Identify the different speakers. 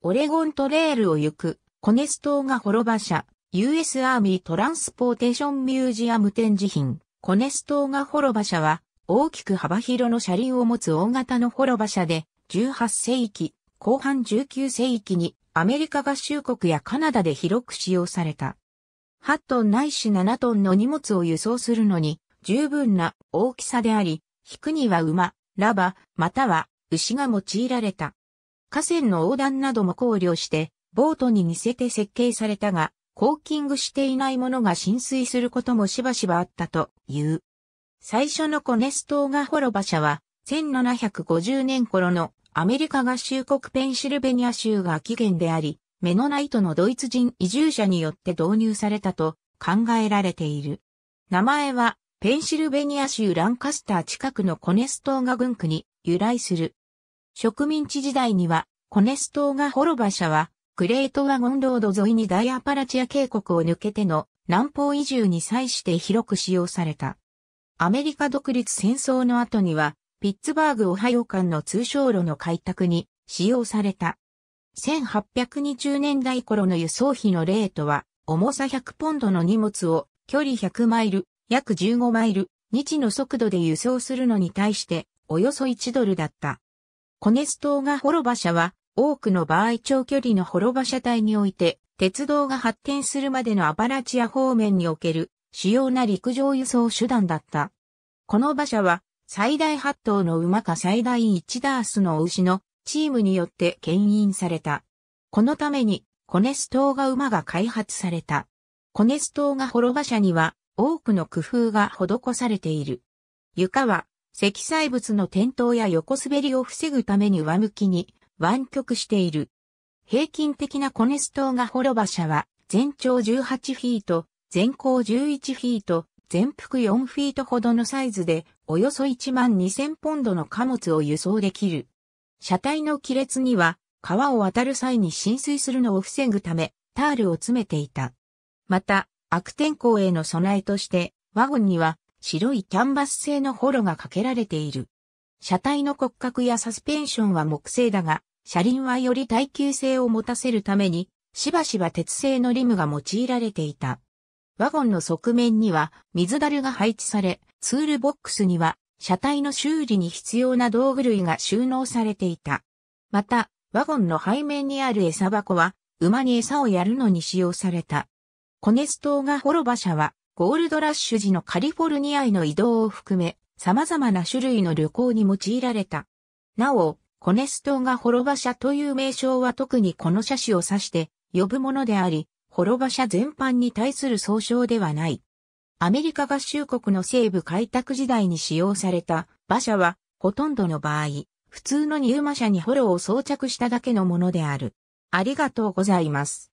Speaker 1: オレゴントレールを行く、コネス島が滅場社、US アーミートランスポーテーションミュージアム展示品、コネス島が滅場社は、大きく幅広の車輪を持つ大型の滅場社で、18世紀、後半19世紀に、アメリカ合衆国やカナダで広く使用された。8トンないし7トンの荷物を輸送するのに、十分な大きさであり、引くには馬、ラバ、または牛が用いられた。河川の横断なども考慮して、ボートに似せて設計されたが、コーキングしていないものが浸水することもしばしばあったという。最初のコネストーガホロバ社は、1750年頃のアメリカ合衆国ペンシルベニア州が起源であり、メノナイトのドイツ人移住者によって導入されたと考えられている。名前は、ペンシルベニア州ランカスター近くのコネストーガ軍区に由来する。植民地時代には、コネス島が滅馬車は、グレートワゴンロード沿いにダイアパラチア渓谷を抜けての南方移住に際して広く使用された。アメリカ独立戦争の後には、ピッツバーグ・オハイオ間の通商路の開拓に使用された。1820年代頃の輸送費のレートは、重さ100ポンドの荷物を距離100マイル、約15マイル、日の速度で輸送するのに対して、およそ1ドルだった。コネストーガ幌馬車は、多くの場合長距離の滅場車体において、鉄道が発展するまでのアバラチア方面における主要な陸上輸送手段だった。この馬車は、最大8頭の馬か最大1ダースの牛のチームによって牽引された。このために、コネストーガ馬が開発された。コネストーガ幌馬車には、多くの工夫が施されている。床は、積載物の転倒や横滑りを防ぐために上向きに湾曲している。平均的なコネストーガ幌馬車は全長18フィート、全高11フィート、全幅4フィートほどのサイズでおよそ1万2000ポンドの貨物を輸送できる。車体の亀裂には川を渡る際に浸水するのを防ぐためタールを詰めていた。また悪天候への備えとしてワゴンには白いキャンバス製のホロがかけられている。車体の骨格やサスペンションは木製だが、車輪はより耐久性を持たせるために、しばしば鉄製のリムが用いられていた。ワゴンの側面には水だるが配置され、ツールボックスには車体の修理に必要な道具類が収納されていた。また、ワゴンの背面にある餌箱は馬に餌をやるのに使用された。コネスト島がロ馬車はゴールドラッシュ時のカリフォルニアへの移動を含め、様々な種類の旅行に用いられた。なお、コネストが滅場社という名称は特にこの車種を指して呼ぶものであり、滅場社全般に対する総称ではない。アメリカ合衆国の西部開拓時代に使用された馬車は、ほとんどの場合、普通のニューマ車にホロを装着しただけのものである。ありがとうございます。